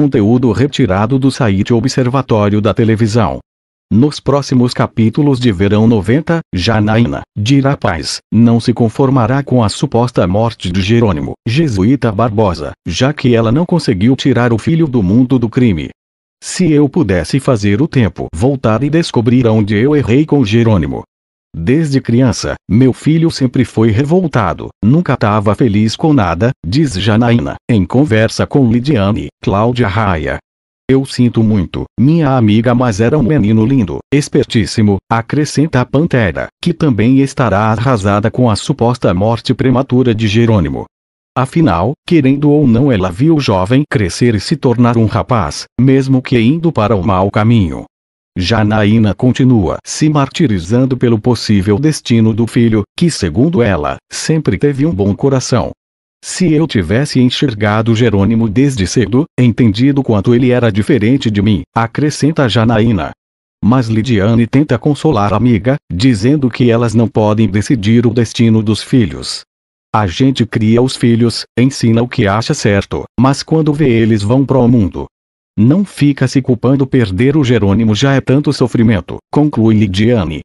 conteúdo retirado do site Observatório da Televisão. Nos próximos capítulos de Verão 90, Janaína, dirá paz, não se conformará com a suposta morte de Jerônimo, jesuíta Barbosa, já que ela não conseguiu tirar o filho do mundo do crime. Se eu pudesse fazer o tempo voltar e descobrir onde eu errei com Jerônimo, Desde criança, meu filho sempre foi revoltado, nunca estava feliz com nada, diz Janaína, em conversa com Lidiane, Cláudia Raia. Eu sinto muito, minha amiga, mas era um menino lindo, espertíssimo, acrescenta a Pantera, que também estará arrasada com a suposta morte prematura de Jerônimo. Afinal, querendo ou não, ela viu o jovem crescer e se tornar um rapaz, mesmo que indo para o mau caminho. Janaína continua se martirizando pelo possível destino do filho, que segundo ela, sempre teve um bom coração. Se eu tivesse enxergado Jerônimo desde cedo, entendido quanto ele era diferente de mim, acrescenta Janaína. Mas Lidiane tenta consolar a amiga, dizendo que elas não podem decidir o destino dos filhos. A gente cria os filhos, ensina o que acha certo, mas quando vê eles vão para o mundo, não fica se culpando perder o Jerônimo já é tanto sofrimento, conclui Lidiane.